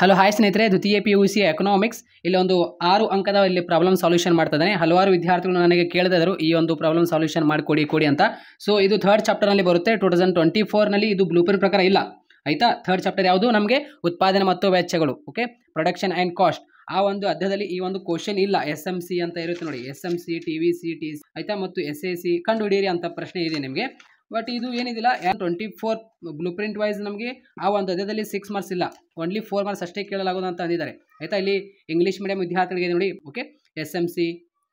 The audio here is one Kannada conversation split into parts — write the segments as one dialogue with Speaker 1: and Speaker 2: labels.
Speaker 1: ಹಲೋ ಹಾಯ್ ಸ್ನೇಹಿತರೆ ದ್ವಿತೀಯ ಪಿ ಯು ಸಿ ಎಕನಾಮಿಕ್ಸ್ ಒಂದು ಆರು ಅಂಕದ ಇಲ್ಲಿ ಪ್ರಾಬ್ಲಮ್ ಸಾಲ್ಯೂಷನ್ ಮಾಡ್ತಿದ್ದಾನೆ ಹಲವಾರು ವಿದ್ಯಾರ್ಥಿಗಳು ನನಗೆ ಕೇಳಿದರು ಈ ಒಂದು ಪ್ರಾಬ್ಲಮ್ ಸಾಲ್ಯೂಷನ್ ಮಾಡಿಕೊಡಿ ಕೊಡಿ ಅಂತ ಸೊ ಇದು ಥರ್ಡ್ ಚಾಪ್ಟರ್ನಲ್ಲಿ ಬರುತ್ತೆ ಟೂ ತೌಸಂಡ್ ಟ್ವೆಂಟಿ ಫೋರ್ನಲ್ಲಿ ಇದು ಬ್ಲೂ ಪ್ರಿಂಟ್ ಪ್ರಕಾರ ಇಲ್ಲ ಆಯಿತಾ ಥರ್ಡ್ ಚಾಪ್ಟರ್ ಯಾವುದು ನಮಗೆ ಉತ್ಪಾದನೆ ಮತ್ತು ವೆಚ್ಚಗಳು ಓಕೆ ಪ್ರೊಡಕ್ಷನ್ ಆ್ಯಂಡ್ ಕಾಸ್ಟ್ ಆ ಒಂದು ಅಧ್ಯದಲ್ಲಿ ಈ ಒಂದು ಕ್ವಶನ್ ಇಲ್ಲ ಎಸ್ ಎಂ ಸಿ ಅಂತ ಇರುತ್ತೆ ನೋಡಿ S M C T V C T ಆಯಿತಾ ಮತ್ತು ಎಸ್ ಎ ಸಿ ಕಂಡುಹಿಡಿಯಿರಿ ಅಂತ ಪ್ರಶ್ನೆ ಇದೆ ನಿಮಗೆ ಬಟ್ ಇದು ಏನಿದಿಲ್ಲ ಏನು twenty four blueprint wise ನಮಗೆ ಆ ಒಂದು ಅದೇದಲ್ಲಿ ಸಿಕ್ಸ್ ಮಾರ್ಕ್ಸ್ ಇಲ್ಲ ಓನ್ಲಿ ಫೋರ್ ಮಾರ್ಕ್ಸ್ ಅಷ್ಟೇ ಕೇಳಲಾಗೋದು ಅಂತ ಅಂದಿದ್ದಾರೆ ಆಯಿತಾ ಇಲ್ಲಿ ಇಂಗ್ಲೀಷ್ ಮೀಡಿಯಂ ವಿದ್ಯಾರ್ಥಿಗಳಿಗೆ ನೋಡಿ ಓಕೆ ಎಸ್ ಎಮ್ ಸಿ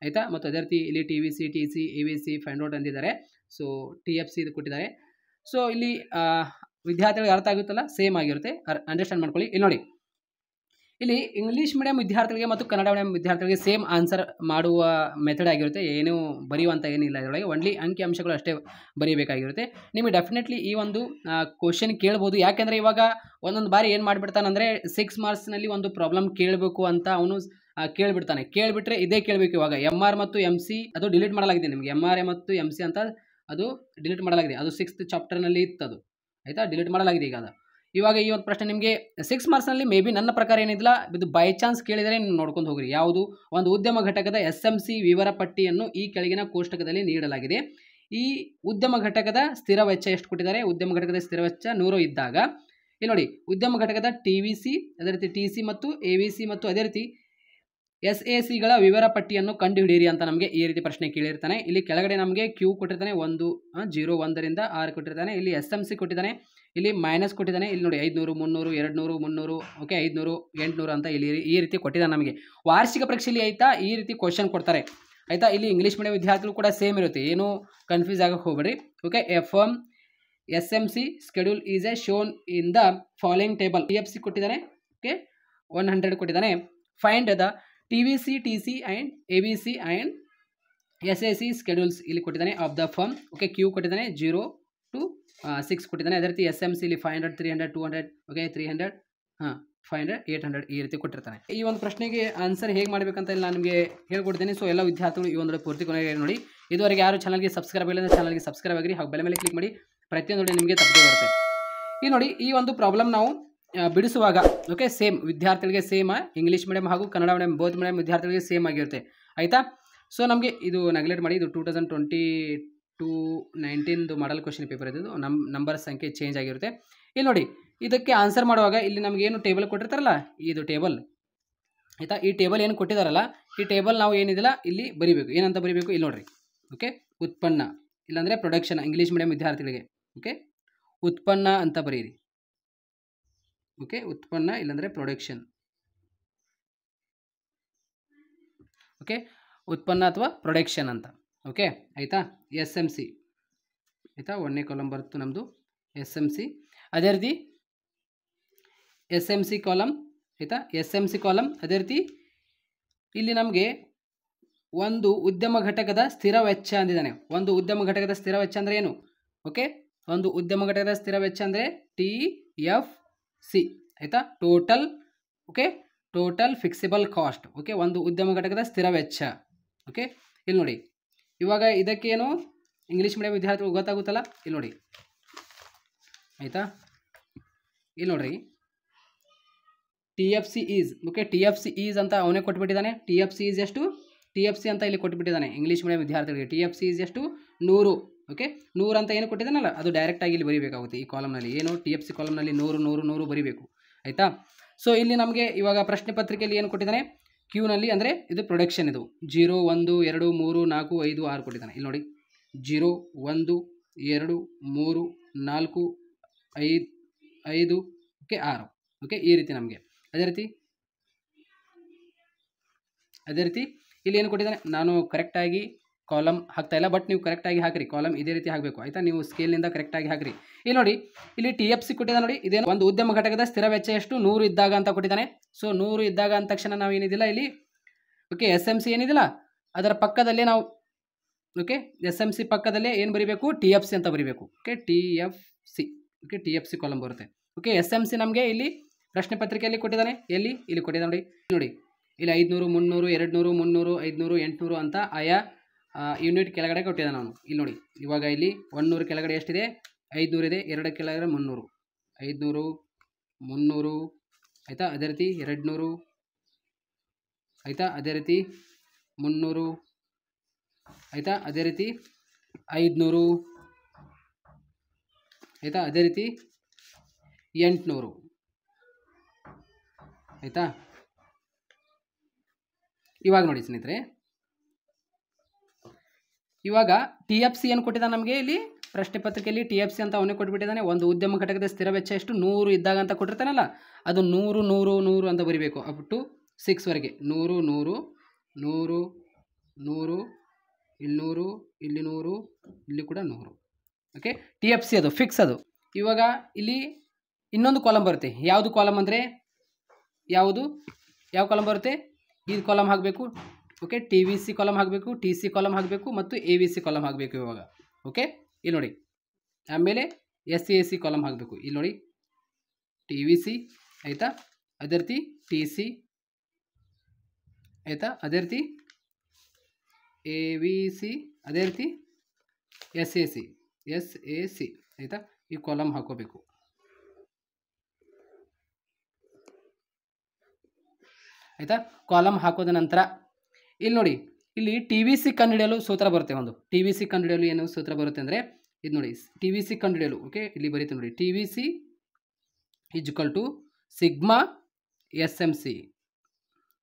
Speaker 1: ಆಯಿತಾ ಮತ್ತು ಅದೇ ರೀತಿ ಇಲ್ಲಿ T V C T C A V C find out ಅಂದಿದ್ದಾರೆ ಸೊ ಟಿ ಎಫ್ ಸಿ ಇದು ಕೊಟ್ಟಿದ್ದಾರೆ ಸೊ ಇಲ್ಲಿ ವಿದ್ಯಾರ್ಥಿಗಳಿಗೆ ಅರ್ಥ ಆಗುತ್ತಲ್ಲ ಸೇಮ್ ಆಗಿರುತ್ತೆ ಅಂಡರ್ಸ್ಟ್ಯಾಂಡ್ ಮಾಡ್ಕೊಳ್ಳಿ ಇಲ್ಲಿ ನೋಡಿ ಇಲ್ಲಿ ಇಂಗ್ಲೀಷ್ ಮೀಡಿಯಂ ವಿದ್ಯಾರ್ಥಿಗಳಿಗೆ ಮತ್ತು ಕನ್ನಡ ಮೀಡಿಯಂ ವಿದ್ಯಾರ್ಥಿಗಳಿಗೆ ಸೇಮ್ ಆನ್ಸರ್ ಮಾಡುವ ಮೆಥಡ್ ಆಗಿರುತ್ತೆ ಏನೂ ಬರೆಯುವಂಥ ಏನಿಲ್ಲ ಇದರೊಳಗೆ ಒನ್ಲಿ ಅಂಕಿ ಅಂಶಗಳು ಅಷ್ಟೇ ಬರೀಬೇಕಾಗಿರುತ್ತೆ ನಿಮಗೆ ಡೆಫಿನೆಟ್ಲಿ ಈ ಒಂದು ಕ್ವಶನ್ ಕೇಳ್ಬೋದು ಯಾಕೆಂದರೆ ಇವಾಗ ಒಂದೊಂದು ಬಾರಿ ಏನು ಅಂದರೆ ಸಿಕ್ಸ್ ಮಾರ್ಕ್ಸ್ನಲ್ಲಿ ಒಂದು ಪ್ರಾಬ್ಲಮ್ ಕೇಳಬೇಕು ಅಂತ ಅವನು ಕೇಳಿಬಿಡ್ತಾನೆ ಕೇಳಿಬಿಟ್ರೆ ಇದೇ ಕೇಳಬೇಕು ಇವಾಗ ಎಮ್ ಆರ್ ಮತ್ತು ಎಮ್ ಸಿ ಅದು ಡಿಲೀಟ್ ಮಾಡಲಾಗಿದೆ ನಿಮಗೆ ಎಮ್ ಆರ್ ಎ ಮತ್ತು ಎಮ್ ಸಿ ಅಂತ ಅದು ಡಿಲೀಟ್ ಮಾಡಲಾಗಿದೆ ಅದು ಸಿಕ್ಸ್ತ್ ಚಾಪ್ಟರ್ನಲ್ಲಿ ಇತ್ತು ಅದು ಆಯಿತಾ ಡಿಲೀಟ್ ಮಾಡಲಾಗಿದೆ ಈಗ ಅದು ಇವಾಗ ಈ ಒಂದು ಪ್ರಶ್ನೆ ನಿಮಗೆ ಸಿಕ್ಸ್ ಮಾರ್ಕ್ಸ್ನಲ್ಲಿ ಮೇ ಬಿ ನನ್ನ ಪ್ರಕಾರ ಏನಿದಿಲ್ಲ ಇದು ಬೈ ಚಾನ್ಸ್ ಕೇಳಿದರೆ ನೀವು ನೋಡ್ಕೊಂಡು ಹೋಗ್ರಿ ಯಾವುದು ಒಂದು ಉದ್ಯಮ ಘಟಕದ ಎಸ್ ಎಮ್ ಸಿ ವಿವರ ಪಟ್ಟಿಯನ್ನು ಈ ಕೆಳಗಿನ ಕೋಷ್ಟಕದಲ್ಲಿ ನೀಡಲಾಗಿದೆ ಈ ಉದ್ಯಮ ಘಟಕದ ಸ್ಥಿರ ವೆಚ್ಚ ಎಷ್ಟು ಕೊಟ್ಟಿದ್ದಾರೆ ಉದ್ಯಮ ಘಟಕದ ಸ್ಥಿರ ವೆಚ್ಚ ನೂರು ಇದ್ದಾಗ ಇಲ್ಲಿ ನೋಡಿ ಉದ್ಯಮ ಘಟಕದ ಟಿ ವಿ ಸಿ ಅದೇ ರೀತಿ ಟಿ ಸಿ ಮತ್ತು ಎ ವಿ ಸಿ ಮತ್ತು ಅದೇ ರೀತಿ ಎಸ್ ಎ ಸಿಗಳ ವಿವರ ಪಟ್ಟಿಯನ್ನು ಕಂಡುಹಿಡಿಯಿರಿ ಅಂತ ನಮಗೆ ಈ ರೀತಿ ಪ್ರಶ್ನೆ ಕೇಳಿರ್ತಾನೆ ಇಲ್ಲಿ ಕೆಳಗಡೆ ನಮಗೆ ಕ್ಯೂ ಕೊಟ್ಟಿರ್ತಾನೆ ಒಂದು ಜೀರೋ ಒಂದರಿಂದ ಆರು ಕೊಟ್ಟಿರ್ತಾನೆ ಇಲ್ಲಿ ಎಸ್ ಎಮ್ ಸಿ ಕೊಟ್ಟಿದ್ದಾನೆ ಇಲ್ಲಿ ಮೈನಸ್ ಕೊಟ್ಟಿದ್ದಾನೆ ಇಲ್ಲಿ ನೋಡಿ ಐದುನೂರು ಮುನ್ನೂರು ಎರಡು ನೂರು ಮುನ್ನೂರು ಓಕೆ ಐದುನೂರು ಎಂಟುನೂರು ಅಂತ ಇಲ್ಲಿ ಈ ರೀತಿ ಕೊಟ್ಟಿದ್ದಾನೆ ನಮಗೆ ವಾರ್ಷಿಕ ಪರೀಕ್ಷೆಯಲ್ಲಿ ಆಯಿತಾ ಈ ರೀತಿ ಕ್ವಶನ್ ಕೊಡ್ತಾರೆ ಆಯಿತಾ ಇಲ್ಲಿ ಇಂಗ್ಲೀಷ್ ಮೀಡಿಯಂ ವಿದ್ಯಾರ್ಥಿಗಳು ಕೂಡ ಸೇಮ್ ಇರುತ್ತೆ ಏನು ಕನ್ಫ್ಯೂಸ್ ಆಗಕ್ಕೆ ಹೋಗ್ಬೇಡಿ okay F M S M C schedule is a shown in the following table E F C ಕೊಟ್ಟಿದ್ದಾನೆ ಓಕೆ ಒನ್ ಹಂಡ್ರೆಡ್ ಕೊಟ್ಟಿದ್ದಾನೆ find the T V C T C and A B C and S A C schedules ಇಲ್ಲಿ ಕೊಟ್ಟಿದ್ದಾನೆ of the firm okay Q ಕೊಟ್ಟಿದ್ದಾನೆ ಜೀರೋ ಟು ಸಿಕ್ಸ್ ಕೊಟ್ಟಿದ್ದಾನೆ ಅದೇ ರೀತಿ ಎಸ್ ಎಮ್ ಸಿಲಿ five hundred three hundred two hundred okay three hundred ಹಾಂ ಫೈವ್ ಹಂಡ್ರೆಡ್ ಏಯ್ಟ್ ಹಂಡ್ರೆಡ್ ಈ ರೀತಿ ಕೊಟ್ಟಿರ್ತಾನೆ ಈ ಒಂದು ಪ್ರಶ್ನೆಗೆ ಆನ್ಸರ್ ಹೇಗೆ ಮಾಡಬೇಕಂತ ಇಲ್ಲಿ ನಾನು ನಿಮಗೆ ಹೇಳ್ಕೊಡ್ತೀನಿ ಸೊ ಎಲ್ಲ ವಿದ್ಯಾರ್ಥಿಗಳು ಈ ಒಂದು ಪೂರ್ತಿ ಕೊನೆಗೆ ನೋಡಿ ಇದುವರೆಗೆ ಯಾರು ಚಾನಲ್ಗೆ ಸಬ್ಸ್ಕ್ರೈಬ್ ಇಲ್ಲ ಚಾನಲ್ಗೆ ಸಬ್ಸ್ಕ್ರೈಬ್ ಆಗಿರಿ ಹಾಗೆ ಬೆಲೆ ಮೇಲೆ ಕ್ಲಿಕ್ ಮಾಡಿ ಪ್ರತಿಯೊಂದು ನೋಡಿ ನಿಮಗೆ ತಪ್ಪದೆ ಬರುತ್ತೆ ಈ ನೋಡಿ ಈ ಒಂದು ಪ್ರಾಬ್ಲಮ್ ನಾವು ಬಿಡಿಸುವಾಗ ಓಕೆ ಸೇಮ್ ವಿದ್ಯಾರ್ಥಿಗಳಿಗೆ ಸೇಮ್ ಇಂಗ್ಲೀಷ್ ಮೀಡಿಯಂ ಹಾಗೂ ಕನ್ನಡ ಮೀಡಿಯಂ ಬೌದ್ಧ ಮೀಡಿಯಮ್ ವಿದ್ಯಾರ್ಥಿಗಳಿಗೆ ಸೇಮ್ ಆಗಿರುತ್ತೆ ಆಯಿತಾ ಸೊ ನಮಗೆ ಇದು ನೆಗ್ಲೆಕ್ಟ್ ಮಾಡಿ ಇದು ಟೂ ತೌಸಂಡ್ ಟ್ವೆಂಟಿ ಟು ನೈನ್ಟೀನ್ದು ಮಾಡಲ್ ಕ್ವಶನ್ ಪೇಪರ್ ಇದ್ದು ನಮ್ ನಂಬರ್ ಸಂಖ್ಯೆ ಚೇಂಜ್ ಆಗಿರುತ್ತೆ ಇಲ್ಲಿ ನೋಡಿ ಇದಕ್ಕೆ ಆನ್ಸರ್ ಮಾಡುವಾಗ ಇಲ್ಲಿ ನಮ್ಗೆ ಏನು ಟೇಬಲ್ ಕೊಟ್ಟಿರ್ತಾರಲ್ಲ ಇದು ಟೇಬಲ್ ಆಯಿತಾ ಈ ಟೇಬಲ್ ಏನು ಕೊಟ್ಟಿದಾರಲ್ಲ ಈ ಟೇಬಲ್ ನಾವು ಏನಿದಿಲ್ಲ ಇಲ್ಲಿ ಬರಿಬೇಕು ಏನಂತ ಬರಿಬೇಕು ಇಲ್ಲಿ ನೋಡ್ರಿ ಓಕೆ ಉತ್ಪನ್ನ ಇಲ್ಲಾಂದರೆ ಪ್ರೊಡಕ್ಷನ್ ಇಂಗ್ಲೀಷ್ ಮೀಡಿಯಂ ವಿದ್ಯಾರ್ಥಿಗಳಿಗೆ ಓಕೆ ಉತ್ಪನ್ನ ಅಂತ ಬರೀರಿ ಓಕೆ ಉತ್ಪನ್ನ ಇಲ್ಲಾಂದರೆ ಪ್ರೊಡಕ್ಷನ್ ಓಕೆ ಉತ್ಪನ್ನ ಅಥವಾ ಪ್ರೊಡಕ್ಷನ್ ಅಂತ ಓಕೆ ಆಯಿತಾ ಎಸ್ ಎಮ್ ಸಿ ಆಯಿತಾ ಒಂದನೇ ಕಾಲಮ್ ಬರುತ್ತೆ ನಮ್ಮದು ಎಸ್ ಎಮ್ ಸಿ ಅದೇ ರೀತಿ ಎಸ್ ಎಮ್ ಸಿ ಕಾಲಮ್ ಆಯಿತಾ ಎಸ್ ಎಮ್ ಸಿ ಕಾಲಮ್ ಅದೇ ರೀತಿ ಇಲ್ಲಿ ನಮಗೆ ಒಂದು ಉದ್ಯಮ ಘಟಕದ ಸ್ಥಿರ ವೆಚ್ಚ ಅಂದಿದ್ದಾನೆ ಒಂದು ಉದ್ಯಮ ಘಟಕದ ಸ್ಥಿರ ವೆಚ್ಚ ಅಂದರೆ ಏನು ಓಕೆ ಒಂದು ಉದ್ಯಮ ಘಟಕದ ಸ್ಥಿರ ವೆಚ್ಚ ಅಂದರೆ ಟಿ ಎಫ್ ಸಿ ಆಯಿತಾ total okay total fixable cost okay ಒಂದು ಉದ್ಯಮ ಘಟಕದ ಸ್ಥಿರ ವೆಚ್ಚ ಓಕೆ ಇಲ್ಲಿ ನೋಡಿ ಇವಾಗ ಇದಕ್ಕೇನು ಇಂಗ್ಲೀಷ್ ಮೀಡಿಯಂ ವಿದ್ಯಾರ್ಥಿಗಳು ಗೊತ್ತಾಗುತ್ತಲ್ಲ ಇಲ್ಲಿ ನೋಡಿ ಆಯಿತಾ ಇಲ್ಲಿ ನೋಡ್ರಿ T F C is okay T F C is ಅಂತ ಅವನೇ ಕೊಟ್ಬಿಟ್ಟಿದ್ದಾನೆ ಟಿ ಎಫ್ ಸಿ ಈಸ್ ಎಷ್ಟು ಟಿ ಎಫ್ ಸಿ ಅಂತ ಇಲ್ಲಿ ಕೊಟ್ಬಿಟ್ಟಿದ್ದಾನೆ ಇಂಗ್ಲೀಷ್ ಮೀಡಿಯಂ ವಿದ್ಯಾರ್ಥಿಗಳಿಗೆ ಟಿ ಎಫ್ ಸಿ ಈಸ್ ಎಷ್ಟು ನೂರು ಓಕೆ ನೂರು ಅಂತ ಏನು ಕೊಟ್ಟಿದ್ದಾನಲ್ಲ ಅದು ಡೈರೆಕ್ಟಾಗಿ ಇಲ್ಲಿ ಬರೀಬೇಕಾಗುತ್ತೆ ಈ ಕಾಲಮ್ನಲ್ಲಿ ಏನು ಟಿ ಎಫ್ ಸಿ ಕಾಲಮ್ನಲ್ಲಿ ನೂರು ನೂರು ನೂರು ಬರೀಬೇಕು ಆಯಿತಾ ಸೊ ಇಲ್ಲಿ ನಮಗೆ ಇವಾಗ ಪ್ರಶ್ನೆ ಪತ್ರಿಕೆಯಲ್ಲಿ ಏನು ಕೊಟ್ಟಿದ್ದಾನೆ ಕ್ಯೂನಲ್ಲಿ ಅಂದರೆ ಇದು ಪ್ರೊಡಕ್ಷನ್ ಇದು ಜೀರೋ ಒಂದು ಎರಡು ಮೂರು ನಾಲ್ಕು ಐದು ಆರು ಕೊಟ್ಟಿದ್ದಾನೆ ಇಲ್ಲಿ ನೋಡಿ ಜೀರೋ ಒಂದು ಎರಡು ಮೂರು ನಾಲ್ಕು ಐದು ಐದು ಓಕೆ ಆರು ಓಕೆ ಈ ರೀತಿ ನಮಗೆ ಅದೇ ರೀತಿ ಅದೇ ರೀತಿ ಇಲ್ಲಿ ಏನು ಕೊಟ್ಟಿದ್ದಾನೆ ನಾನು ಕರೆಕ್ಟಾಗಿ ಕಾಲಮ್ ಹಾಕ್ತಾ ಇಲ್ಲ ಬಟ್ ನೀವು ಕರೆಕ್ಟಾಗಿ ಹಾಕಿರಿ ಕಾಲಮ್ ಇದೇ ರೀತಿ ಹಾಕಬೇಕು ಆಯಿತಾ ನೀವು ಸ್ಕೇಲ್ನಿಂದ ಕರೆಕ್ಟಾಗಿ ಹಾಕಿರಿ ಇಲ್ಲಿ ನೋಡಿ ಇಲ್ಲಿ ಟಿ ಎಫ್ ಸಿ ಕೊಟ್ಟಿದ್ದಾನೆ ನೋಡಿ ಇದೇನು ಒಂದು ಉದ್ಯಮ ಘಟಕದ ಸ್ಥಿರ ವೆಚ್ಚ ಎಷ್ಟು ನೂರು ಇದ್ದಾಗ ಅಂತ ಕೊಟ್ಟಿದ್ದಾನೆ ಸೊ ನೂರು ಇದ್ದಾಗ ಅಂದ ತಕ್ಷಣ ನಾವು ಏನಿದಿಲ್ಲ ಇಲ್ಲಿ ಓಕೆ ಎಸ್ ಎಮ್ ಸಿ ಏನಿದಿಲ್ಲ ಅದರ ಪಕ್ಕದಲ್ಲೇ ನಾವು ಓಕೆ ಎಸ್ ಎಮ್ ಸಿ ಪಕ್ಕದಲ್ಲೇ ಏನು ಬರೀಬೇಕು ಟಿ ಎಫ್ ಸಿ ಅಂತ ಬರೀಬೇಕು okay T F C okay T F C column ಬರುತ್ತೆ ಓಕೆ ಎಸ್ ಎಮ್ ಸಿ ನಮಗೆ ಇಲ್ಲಿ ಪ್ರಶ್ನೆ ಪತ್ರಿಕೆಯಲ್ಲಿ ಕೊಟ್ಟಿದ್ದಾನೆ ಎಲ್ಲಿ ಇಲ್ಲಿ ಕೊಟ್ಟಿದ್ದಾನೆ ನೋಡಿ ನೋಡಿ ಇಲ್ಲಿ ಐದುನೂರು ಮುನ್ನೂರು ಎರಡು ನೂರು ಮುನ್ನೂರು ಐದುನೂರು ಎಂಟುನೂರು ಅಂತ ಆಯಾ ಯೂನಿಟ್ ಕೆಳಗಡೆ ಕೊಟ್ಟಿದ್ದೆ ನಾನು ಇಲ್ಲಿ ನೋಡಿ ಇವಾಗ ಇಲ್ಲಿ ಒನ್ನೂರು ಕೆಳಗಡೆ ಎಷ್ಟಿದೆ ಐದುನೂರು ಇದೆ ಎರಡು ಕೆಳಗಡೆ ಮುನ್ನೂರು ಐದುನೂರು ಮುನ್ನೂರು ಆಯಿತಾ ಅದೇ ರೀತಿ ಎರಡು ನೂರು ಆಯಿತಾ ಅದೇ ರೀತಿ ಮುನ್ನೂರು ಆಯಿತಾ ಅದೇ ರೀತಿ ಐದುನೂರು ಆಯಿತಾ ಅದೇ ರೀತಿ ಎಂಟುನೂರು ಆಯಿತಾ ಇವಾಗ ನೋಡಿ ಸ್ನೇಹಿತರೆ ಇವಾಗ ಟಿ ಎಫ್ ಸಿ ಏನು ಕೊಟ್ಟಿದ್ದಾನೆ ನಮಗೆ ಇಲ್ಲಿ ಪ್ರಶ್ನೆ ಪತ್ರಿಕೆಯಲ್ಲಿ ಟಿ ಎಫ್ ಸಿ ಅಂತ ಅವನೇ ಕೊಟ್ಬಿಟ್ಟಿದ್ದಾನೆ ಒಂದು ಉದ್ಯಮ ಘಟಕದ ಸ್ಥಿರ ವೆಚ್ಚ ಎಷ್ಟು ನೂರು ಇದ್ದಾಗ ಅಂತ ಕೊಟ್ಟಿರ್ತಾನಲ್ಲ ಅದು ನೂರು ನೂರು ನೂರು ಅಂತ ಬರಿಬೇಕು ಅಪ್ ಟು ಸಿಕ್ಸ್ವರೆಗೆ ನೂರು ನೂರು ನೂರು ನೂರು ಇಲ್ಲಿ ನೂರು ಇಲ್ಲಿ ನೂರು ಇಲ್ಲಿ ಕೂಡ ನೂರು ಓಕೆ ಟಿ ಎಫ್ ಸಿ ಅದು ಫಿಕ್ಸ್ ಅದು ಇವಾಗ ಇಲ್ಲಿ ಇನ್ನೊಂದು ಕಾಲಮ್ ಬರುತ್ತೆ ಯಾವುದು ಕಾಲಮ್ ಅಂದರೆ ಯಾವುದು ಯಾವ ಕಾಲಮ್ ಬರುತ್ತೆ ಇದು ಕಾಲಮ್ ಹಾಕಬೇಕು okay T V C column ಹಾಕಬೇಕು ಟಿ ಸಿ ಕಾಲಮ್ ಹಾಕಬೇಕು ಮತ್ತು ಎ ವಿ ಸಿ ಕಾಲಮ್ ಹಾಕಬೇಕು ಇವಾಗ ಓಕೆ ಇಲ್ಲಿ ನೋಡಿ ಆಮೇಲೆ S C A C column ಹಾಕಬೇಕು ಇಲ್ಲಿ ನೋಡಿ ಟಿ ವಿ ಸಿ ಆಯಿತಾ ಅದೇ ರೀತಿ ಟಿ ಸಿ ಆಯಿತಾ ಅದೇ ರೀತಿ ಎ ವಿ ಸಿ ಅದೇ ರೀತಿ S A C S A C ಆಯಿತಾ ಈ ಕಾಲಮ್ ಹಾಕೋಬೇಕು ಆಯಿತಾ ಕಾಲಮ್ ಹಾಕೋದ ನಂತರ ಇಲ್ಲಿ ನೋಡಿ ಇಲ್ಲಿ ಟಿ ವಿ ಸಿ ಕಂಡುಹಿಡಿಯಲು ಸೂತ್ರ ಬರುತ್ತೆ ಒಂದು ಟಿ ವಿ ಸಿ ಕಂಡುಹಿಡಿಯಲು ಏನು ಸೂತ್ರ ಬರುತ್ತೆ ಅಂದರೆ ಇದು ನೋಡಿ ಟಿ ವಿ ಸಿ ಕಂಡುಹಿಡಿಯಲು ಓಕೆ ಇಲ್ಲಿ ಬರೀತು ನೋಡಿ T V C equal to sigma S M C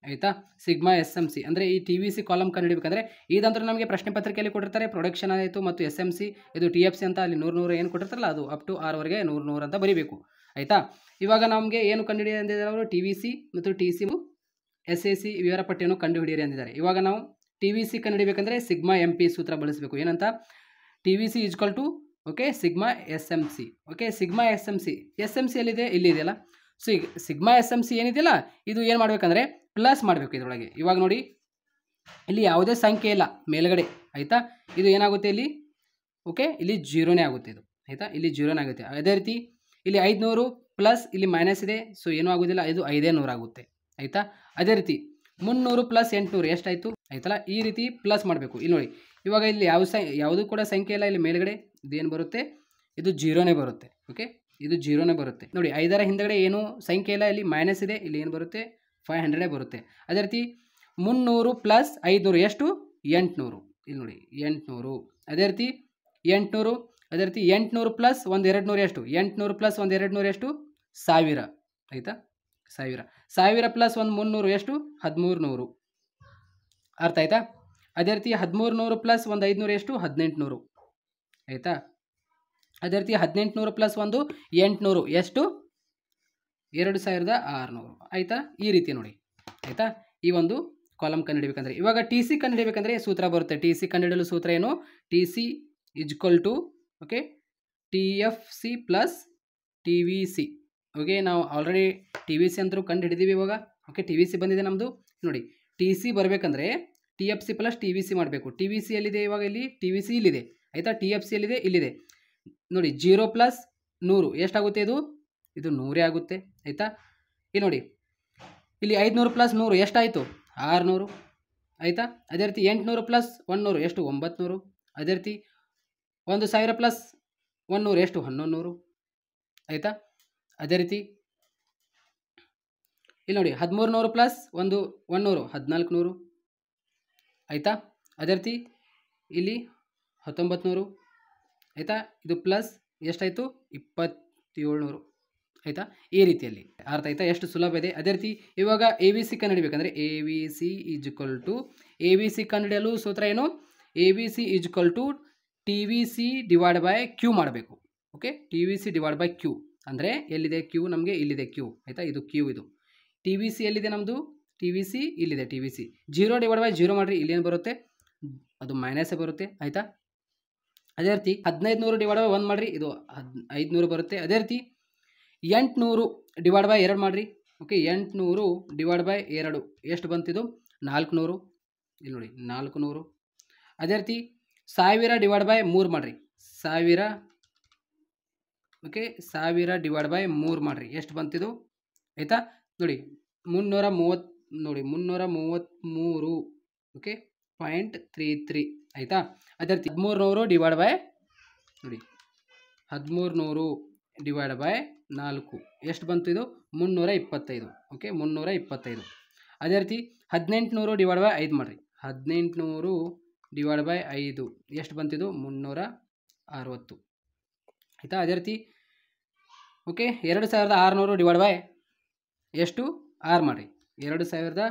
Speaker 1: ಆಯಿತಾ ಸಿಗ್ಮಾ ಎಸ್ ಎಮ್ ಸಿ ಅಂದರೆ ಈ ಟಿ ವಿ ಸಿ ಕಾಲಮ್ ಕಂಡುಹಿಡಬೇಕಂದ್ರೆ ಇದಂದ್ರೆ ನಮಗೆ ಪ್ರಶ್ನೆ ಪತ್ರಿಕೆಯಲ್ಲಿ ಕೊಟ್ಟಿರ್ತಾರೆ ಪ್ರೊಡಕ್ಷನ್ ಆಯಿತು ಮತ್ತು ಎಸ್ ಎಮ್ ಸಿ ಇದು ಟಿ ಎಫ್ ಸಿ ಅಂತ ಅಲ್ಲಿ ನೂರು ನೂರು ಏನು ಕೊಟ್ಟಿರ್ತಾರಲ್ಲ ಅದು ಅಪ್ ಟು ಆರ್ವರೆಗೆ ನೂರು ನೂರು ಅಂತ ಬರೀಬೇಕು ಆಯಿತಾ ಇವಾಗ ನಮಗೆ ಏನು ಕಂಡುಹಿಡಿಯೋದಿದ್ದಾರೆ ಅವರು ಟಿ ವಿ ಸಿ ಮತ್ತು T C S A C ವಿವರ ಪಟ್ಟಿಯನ್ನು ಕಂಡುಹಿಡಿಯಿರಿ ಅಂದಿದ್ದಾರೆ ಇವಾಗ ನಾವು ಟಿ ವಿ ಸಿ ಕಂಡುಹಿಡಬೇಕಂದ್ರೆ ಸಿಗ್ಮಾ ಎಂ ಪಿ ಸೂತ್ರ ಬಳಸಬೇಕು ಏನಂತ T V C equal to okay sigma S M C okay sigma S M C S M C ಎಲ್ಲಿದೆ ಇಲ್ಲಿ ಇದೆಯಲ್ಲ ಸೊ ಈಗ ಸಿಗ್ಮಾ ಎಸ್ ಎಮ್ ಸಿ ಏನಿದೆಯಲ್ಲ ಇದು ಏನು ಮಾಡಬೇಕಂದ್ರೆ ಪ್ಲಸ್ ಮಾಡಬೇಕು ಇದರೊಳಗೆ ಇವಾಗ ನೋಡಿ ಇಲ್ಲಿ ಯಾವುದೇ ಸಂಖ್ಯೆ ಇಲ್ಲ ಮೇಲ್ಗಡೆ ಆಯಿತಾ ಇದು ಏನಾಗುತ್ತೆ ಇಲ್ಲಿ ಓಕೆ ಇಲ್ಲಿ ಜೀರೋನೇ ಆಗುತ್ತೆ ಇದು ಆಯಿತಾ ಇಲ್ಲಿ ಜೀರೋನೇ ಆಗುತ್ತೆ ಅದೇ ರೀತಿ ಇಲ್ಲಿ ಐದುನೂರು ಪ್ಲಸ್ ಇಲ್ಲಿ ಮೈನಸ್ ಇದೆ ಸೊ ಏನೂ ಆಗೋದಿಲ್ಲ ಇದು ಐದೇ ಆಗುತ್ತೆ ಆಯಿತಾ ಅದೇ ರೀತಿ ಮುನ್ನೂರು ಪ್ಲಸ್ ಎಂಟುನೂರು ಎಷ್ಟಾಯಿತು ಆಯ್ತಲ್ಲ ಈ ರೀತಿ ಪ್ಲಸ್ ಮಾಡಬೇಕು ಇಲ್ಲಿ ನೋಡಿ ಇವಾಗ ಇಲ್ಲಿ ಯಾವ ಸಂ ಯಾವುದೂ ಕೂಡ ಸಂಖ್ಯೆ ಇಲ್ಲ ಇಲ್ಲಿ ಮೇಲ್ಗಡೆ ಇದೇನು ಬರುತ್ತೆ ಇದು ಜೀರೋನೇ ಬರುತ್ತೆ ಓಕೆ ಇದು ಜೀರೋನೇ ಬರುತ್ತೆ ನೋಡಿ ಐದರ ಹಿಂದಗಡೆ ಏನು ಸಂಖ್ಯೆ ಇಲ್ಲ ಇಲ್ಲಿ ಮೈನಸ್ ಇದೆ ಇಲ್ಲಿ ಏನು ಬರುತ್ತೆ ಫೈವ್ ಹಂಡ್ರೆಡೇ ಬರುತ್ತೆ ಅದೇ ರೀತಿ ಮುನ್ನೂರು ಪ್ಲಸ್ ಐದುನೂರು ಎಷ್ಟು ಎಂಟುನೂರು ಇಲ್ಲಿ ನೋಡಿ ಎಂಟುನೂರು ಅದೇ ರೀತಿ ಎಂಟುನೂರು ಅದೇ ರೀತಿ ಎಂಟುನೂರು ಪ್ಲಸ್ ಒಂದು ಎರಡು ನೂರು ಎಷ್ಟು ಎಂಟುನೂರು ಪ್ಲಸ್ ಒಂದು ಎರಡು ನೂರು ಎಷ್ಟು ಸಾವಿರ ಆಯಿತಾ ಸಾವಿರ ಸಾವಿರ ಪ್ಲಸ್ ಒಂದು ಮುನ್ನೂರು ಎಷ್ಟು ಹದಿಮೂರು ನೂರು ಅರ್ಥ ಆಯ್ತಾ ಅದೇ ರೀತಿ ಹದಿಮೂರು ನೂರು ಪ್ಲಸ್ ಒಂದು ಐದುನೂರು ಎಷ್ಟು ಹದಿನೆಂಟುನೂರು ಆಯಿತಾ ಅದೇ ರೀತಿ ಹದಿನೆಂಟುನೂರು ಪ್ಲಸ್ ಒಂದು ಎಂಟುನೂರು ಎಷ್ಟು ಎರಡು ಸಾವಿರದ ಆರುನೂರು ಆಯಿತಾ ಈ ರೀತಿ ನೋಡಿ ಆಯಿತಾ ಈ ಒಂದು ಕಾಲಮ್ ಕಂಡುಹಿಡಬೇಕಂದ್ರೆ ಇವಾಗ ಟಿ ಸಿ ಕಂಡುಹಿಡಿಬೇಕಂದ್ರೆ ಸೂತ್ರ ಬರುತ್ತೆ ಟಿ ಸಿ ಕಂಡುಹಿಡಲು ಸೂತ್ರ ಏನು T C equal to okay T F C plus T V C okay ನಾವು ಆಲ್ರೆಡಿ ಟಿ ವಿ ಸಿ ಅಂತರೂ ಕಂಡು ಹಿಡಿದೀವಿ ಇವಾಗ ಓಕೆ ಟಿ ವಿ ಸಿ ಬಂದಿದೆ ನಮ್ಮದು ನೋಡಿ ಟಿ ಸಿ ಬರಬೇಕಂದ್ರೆ T F C plus T V C ಮಾಡಬೇಕು ಟಿ ವಿ ಸಿ ಎಲ್ಲಿದೆ ಇವಾಗ ಇಲ್ಲಿ ಟಿ ವಿ ಸಿ ಇಲ್ಲಿದೆ ಆಯಿತಾ ಟಿ ಎಫ್ ಸಿ ಎಲ್ಲಿದೆ ಇಲ್ಲಿದೆ ನೋಡಿ ಜೀರೋ ಪ್ಲಸ್ ನೂರು ಎಷ್ಟಾಗುತ್ತೆ ಇದು ಇದು ನೂರೇ ಆಗುತ್ತೆ ಆಯಿತಾ ಇಲ್ಲಿ ನೋಡಿ ಇಲ್ಲಿ ಐದುನೂರು ಪ್ಲಸ್ ನೂರು ಎಷ್ಟಾಯಿತು ಆರುನೂರು ಆಯಿತಾ ಅದೇ ರೀತಿ ಎಂಟುನೂರು ಪ್ಲಸ್ ಒನ್ನೂರು ಎಷ್ಟು ಒಂಬತ್ತು ಅದೇ ರೀತಿ ಒಂದು ಸಾವಿರ ಪ್ಲಸ್ ಒನ್ನೂರು ಎಷ್ಟು ಹನ್ನೊಂದು ನೂರು ಆಯಿತಾ ಅದೇ ರೀತಿ ಇಲ್ಲಿ ನೋಡಿ ಹದಿಮೂರು ನೂರು ಪ್ಲಸ್ ಒಂದು ನೂರು ಹದಿನಾಲ್ಕು ನೂರು ಆಯಿತಾ ಅದೇ ರೀತಿ ಇಲ್ಲಿ ಹತ್ತೊಂಬತ್ತು ನೂರು ಆಯಿತಾ ಇದು ಪ್ಲಸ್ ಎಷ್ಟಾಯಿತು ಇಪ್ಪತ್ತೇಳ್ನೂರು ಆಯಿತಾ ಈ ರೀತಿಯಲ್ಲಿ ಅರ್ಥ ಆಯಿತಾ ಎಷ್ಟು ಸುಲಭ ಇದೆ ಅದೇ ರೀತಿ ಇವಾಗ ಎ ವಿ ಸಿ ಬೇಕಂದರೆ A V C is equal to A V C ಕನ್ನಡಿಯಲು ಸೂತ್ರ ಏನು A V C is to T V C divide by Q ಮಾಡಬೇಕು okay T V C divide by Q ಅಂದರೆ ಎಲ್ಲಿದೆ ಕ್ಯೂ ನಮಗೆ ಇಲ್ಲಿದೆ ಕ್ಯೂ ಆಯಿತಾ ಇದು ಕ್ಯೂ ಇದು ಟಿ ವಿ ಸಿ ಎಲ್ಲಿದೆ ನಮ್ಮದು ಟಿ ವಿ ಸಿ ಇಲ್ಲಿದೆ T V C zero divide by zero ಮಾಡಿರಿ ಇಲ್ಲೇನು ಬರುತ್ತೆ ಅದು ಮೈನಸೇ ಬರುತ್ತೆ ಆಯಿತಾ ಅದೇ ರೀತಿ ಹದಿನೈದು ನೂರು ಡಿವೈಡ್ ಬೈ ಒಂದು ಮಾಡಿರಿ ಇದು ಹದ್ ಬರುತ್ತೆ ಅದೇ ರೀತಿ ಎಂಟುನೂರು ಡಿವೈಡ್ ಬೈ ಎರಡು ಮಾಡಿರಿ ಓಕೆ ಎಂಟುನೂರು ಡಿವೈಡ್ ಬೈ ಎರಡು ಎಷ್ಟು ಬಂತಿದು ನಾಲ್ಕುನೂರು ಇಲ್ಲಿ ನೋಡಿ ನೂರು ಅದೇ ರೀತಿ ಸಾವಿರ ಡಿವೈಡ್ ಬೈ ಮೂರು ಮಾಡಿರಿ ಸಾವಿರ ಓಕೆ ಸಾವಿರ ಡಿವೈಡ್ ಬೈ ಮೂರು ಮಾಡಿರಿ ಎಷ್ಟು ಬಂತಿದು ಆಯಿತಾ ನೋಡಿ ಮುನ್ನೂರ ಮೂವತ್ತು ನೋಡಿ ಮುನ್ನೂರ ಮೂವತ್ತ್ಮೂರು ಓಕೆ ಪಾಯಿಂಟ್ ತ್ರೀ ತ್ರೀ ಆಯಿತಾ ಅದೇ ರೀತಿ ಹದಿಮೂರು ನೂರು ಡಿವೈಡ್ ಬೈ ನೋಡಿ ಹದಿಮೂರು ನೂರು ಡಿವೈಡ್ ಬೈ ನಾಲ್ಕು ಎಷ್ಟು ಬಂತು ಮುನ್ನೂರ ಇಪ್ಪತ್ತೈದು ಓಕೆ ಮುನ್ನೂರ ಇಪ್ಪತ್ತೈದು ಅದೇ ರೀತಿ ಹದಿನೆಂಟುನೂರು ಡಿವೈಡ್ ಬೈ ಐದು ಮಾಡಿರಿ ಹದಿನೆಂಟುನೂರು ಡಿವೈಡ್ ಬೈ ಐದು ಎಷ್ಟು ಬಂತಿದು ಮುನ್ನೂರ ಅರವತ್ತು ಆಯಿತಾ ಅದೇ ರೀತಿ ಓಕೆ ಎರಡು ಸಾವಿರದ ಆರುನೂರು ಡಿವೈಡ್ ಬೈ ಎಷ್ಟು ಆರು ಮಾಡಿರಿ ಎರಡು ಸಾವಿರದ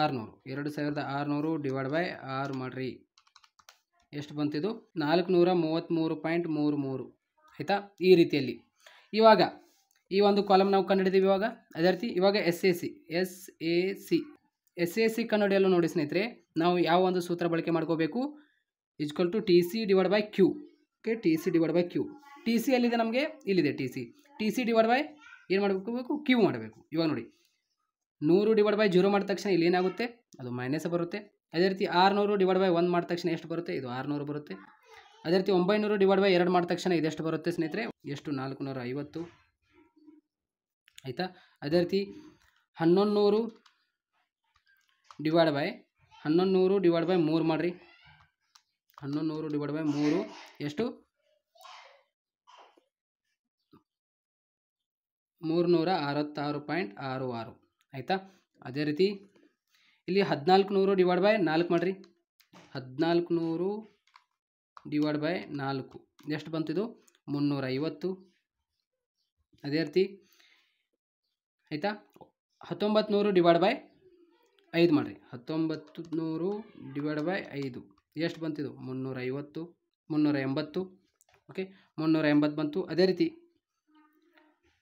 Speaker 1: ಆರುನೂರು ಎರಡು ಸಾವಿರದ ಆರುನೂರು ಡಿವೈಡ್ ಬೈ ಆರು ಮಾಡಿರಿ ಎಷ್ಟು ಬಂತಿದು ನಾಲ್ಕುನೂರ ಮೂವತ್ತ್ಮೂರು ಪಾಯಿಂಟ್ ಮೂರು ಮೂರು ಆಯಿತಾ ಈ ರೀತಿಯಲ್ಲಿ ಇವಾಗ ಈ ಒಂದು ಕಾಲಮ್ ನಾವು ಕಂಡುಹಿಡಿದೀವಿ ಇವಾಗ ಅದೇ ರೀತಿ ಇವಾಗ S A C S A C S A C ಕನ್ನಡಿಯಲ್ಲೂ ನೋಡಿ ಸ್ನೇಹಿತರೆ ನಾವು ಯಾವ ಒಂದು ಸೂತ್ರ ಬಳಕೆ ಮಾಡ್ಕೋಬೇಕು equal to T C divide by Q okay T C divide by Q T C ಅಲ್ಲಿದೆ ನಮಗೆ ಇಲ್ಲಿದೆ T C T C divide by ಏನು ಮಾಡಬೇಕು ಬೇಕು ಕ್ಯೂ ಮಾಡಬೇಕು ಇವಾಗ ನೋಡಿ ನೂರು ಡಿವೈಡ್ ಬೈ ಜೀರೋ ಮಾಡಿದ ತಕ್ಷಣ ಇಲ್ಲಿ ಏನಾಗುತ್ತೆ ಅದು ಮೈನಸ್ ಬರುತ್ತೆ ಅದೇ ರೀತಿ ಆರುನೂರು ಡಿವೈಡ್ ಬೈ ಒಂದು ಮಾಡಿದ ತಕ್ಷಣ ಎಷ್ಟು ಬರುತ್ತೆ ಇದು ಆರುನೂರು ಬರುತ್ತೆ ಅದೇ ರೀತಿ ಒಂಬೈನೂರು ಡಿವೈಡ್ ಬೈ ಎರಡು ಮಾಡಿದ ತಕ್ಷಣ ಇದೆಷ್ಟು ಬರುತ್ತೆ ಸ್ನೇಹಿತರೆ ಎಷ್ಟು ನಾಲ್ಕುನೂರ ಐವತ್ತು ಆಯಿತಾ ಅದೇ ರೀತಿ ಹನ್ನೊಂದು ಡಿವೈಡ್ ಬೈ ಹನ್ನೊಂದು ನೂರು ಡಿವೈಡ್ ಬೈ ಮೂರು ಮಾಡಿರಿ ಹನ್ನೊಂದು ನೂರು ಡಿವೈಡ್ ಬೈ ಮೂರು ಎಷ್ಟು ಮೂರುನೂರ ಅರವತ್ತಾರು ಪಾಯಿಂಟ್ ಆರು ಆರು ಆಯಿತಾ ಅದೇ ರೀತಿ ಇಲ್ಲಿ ಹದಿನಾಲ್ಕು ನೂರು ಡಿವೈಡ್ ಬೈ ನಾಲ್ಕು ಮಾಡಿರಿ ಹದಿನಾಲ್ಕು ನೂರು ಡಿವೈಡ್ ಬೈ ನಾಲ್ಕು ಎಷ್ಟು ಬಂತಿದು ಮುನ್ನೂರೈವತ್ತು ಅದೇ ರೀತಿ ಆಯಿತಾ ಹತ್ತೊಂಬತ್ತು ನೂರು ಡಿವೈಡ್ ಬೈ ಐದು ಮಾಡಿರಿ ಹತ್ತೊಂಬತ್ತು ನೂರು ಡಿವೈಡ್ ಬೈ ಐದು ಎಷ್ಟು ಬಂತಿದು ಮುನ್ನೂರೈವತ್ತು ಮುನ್ನೂರ ಎಂಬತ್ತು ಓಕೆ ಮುನ್ನೂರ ಎಂಬತ್ತು ಬಂತು ಅದೇ ರೀತಿ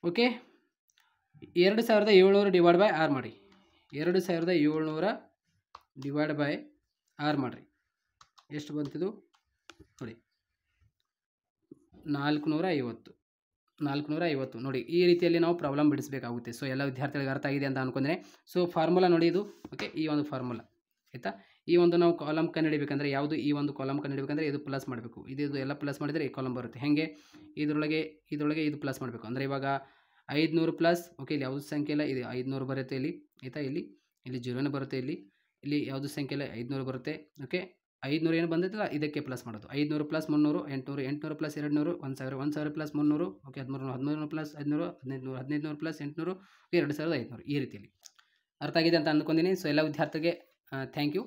Speaker 1: ಓಕೆ ಎರಡು ಸಾವಿರದ ಏಳ್ನೂರು ಡಿವೈಡ್ ಬೈ ಆರ್ ಮಾಡಿ ಎರಡು ಸಾವಿರದ ಏಳ್ನೂರ ಡಿವೈಡ್ ಬೈ ಆರ್ ಮಾಡಿರಿ ಎಷ್ಟು ಬಂತಿದು ನೋಡಿ ನಾಲ್ಕುನೂರ ಐವತ್ತು ನಾಲ್ಕುನೂರ ಐವತ್ತು ನೋಡಿ ಈ ರೀತಿಯಲ್ಲಿ ನಾವು ಪ್ರಾಬ್ಲಮ್ ಬಿಡಿಸಬೇಕಾಗುತ್ತೆ ಸೊ ಎಲ್ಲ ವಿದ್ಯಾರ್ಥಿಗಳಿಗೆ ಅರ್ಥ ಆಗಿದೆ ಅಂತ ಅನ್ಕೊಂಡ್ರೆ ಸೊ ಫಾರ್ಮುಲಾ ನೋಡಿ ಇದು ಓಕೆ ಈ ಒಂದು ಫಾರ್ಮುಲಾ ಆಯಿತಾ ಈ ಒಂದು ನಾವು ಕಾಲಮ್ ಕಂಡುಹಿಡಿಬೇಕಂದ್ರೆ ಯಾವುದು ಈ ಒಂದು ಕಾಲಮ್ ಕಂಡುಹಿಡಿಬೇಕಂದ್ರೆ ಇದು ಪ್ಲಸ್ ಮಾಡಬೇಕು ಇದು ಇದು ಎಲ್ಲ ಪ್ಲಸ್ ಮಾಡಿದರೆ ಈ ಕಾಲಮ್ ಬರುತ್ತೆ ಹೇಗೆ ಇದರೊಳಗೆ ಇದರೊಳಗೆ ಇದು ಪ್ಲಸ್ ಮಾಡಬೇಕು ಅಂದರೆ ಇವಾಗ ಐದುನೂರು ಪ್ಲಸ್ ಓಕೆ ಇಲ್ಲಿ ಯಾವುದು ಸಂಖ್ಯೆ ಇಲ್ಲ ಇದು ಐದುನೂರು ಬರುತ್ತೆ ಇಲ್ಲಿ ಆಯಿತಾ ಇಲ್ಲಿ ಇಲ್ಲಿ ಜೀರೋನೇ ಬರುತ್ತೆ ಇಲ್ಲಿ ಇಲ್ಲಿ ಯಾವುದು ಸಂಖ್ಯೆ ಇಲ್ಲ ಐದುನೂರು ಬರುತ್ತೆ ಓಕೆ ಐದುನೂರು ಏನು ಬಂದಿದ್ದಲ್ಲ ಇದಕ್ಕೆ ಪ್ಲಸ್ ಮಾಡೋದು ಐದುನೂರು ಪ್ಲಸ್ ಮುನ್ನೂರು ಎಂಟುನೂರು ಎಂಟುನೂರು ಪ್ಲಸ್ ಎರಡು ನೂರು ಒಂದು ಸಾವಿರ ಒಂದು ಸಾವಿರ ಪ್ಲಸ್ ಮುನ್ನೂರು ಓಕೆ ಹದಿಮೂರು ಹದಿಮೂರು ಪ್ಲಸ್ ಐದುನೂರು ಹದಿನೈದು ನೂರು ಹದಿನೈದು ನೂರು ಪ್ಲಸ್ ಎಂಟುನೂರು ಎರಡು ಸಾವಿರದ ಐದುನೂರು ಈ ರೀತಿಯಲ್ಲಿ ಅರ್ಥ ಆಗಿದೆ ಅಂತ ಅಂದ್ಕೊಂಡಿನಿ ಸೊ ಎಲ್ಲ ವಿದ್ಯಾರ್ಥಿಗೆ ಥ್ಯಾಂಕ್ ಯು